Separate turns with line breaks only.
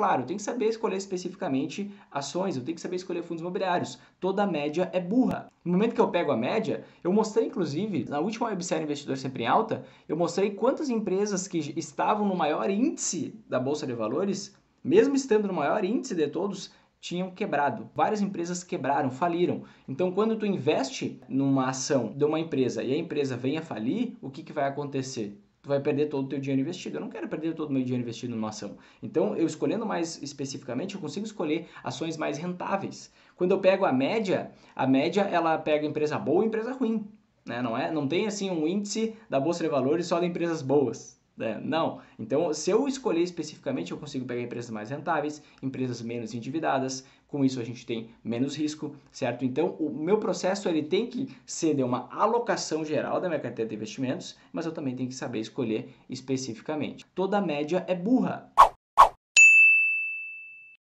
Claro, eu tenho que saber escolher especificamente ações, eu tenho que saber escolher fundos imobiliários. Toda média é burra. No momento que eu pego a média, eu mostrei, inclusive, na última websérie Investidor Sempre em Alta, eu mostrei quantas empresas que estavam no maior índice da Bolsa de Valores, mesmo estando no maior índice de todos, tinham quebrado. Várias empresas quebraram, faliram. Então, quando tu investe numa ação de uma empresa e a empresa vem a falir, o que, que vai acontecer? vai perder todo o teu dinheiro investido. Eu não quero perder todo o meu dinheiro investido numa ação. Então, eu escolhendo mais especificamente, eu consigo escolher ações mais rentáveis. Quando eu pego a média, a média ela pega empresa boa e empresa ruim. Né? Não, é, não tem assim um índice da Bolsa de Valores só de empresas boas. Né? Não. Então, se eu escolher especificamente, eu consigo pegar empresas mais rentáveis, empresas menos endividadas, com isso a gente tem menos risco, certo? Então, o meu processo ele tem que ser de uma alocação geral da minha carteira de investimentos, mas eu também tenho que saber escolher especificamente. Toda média é burra.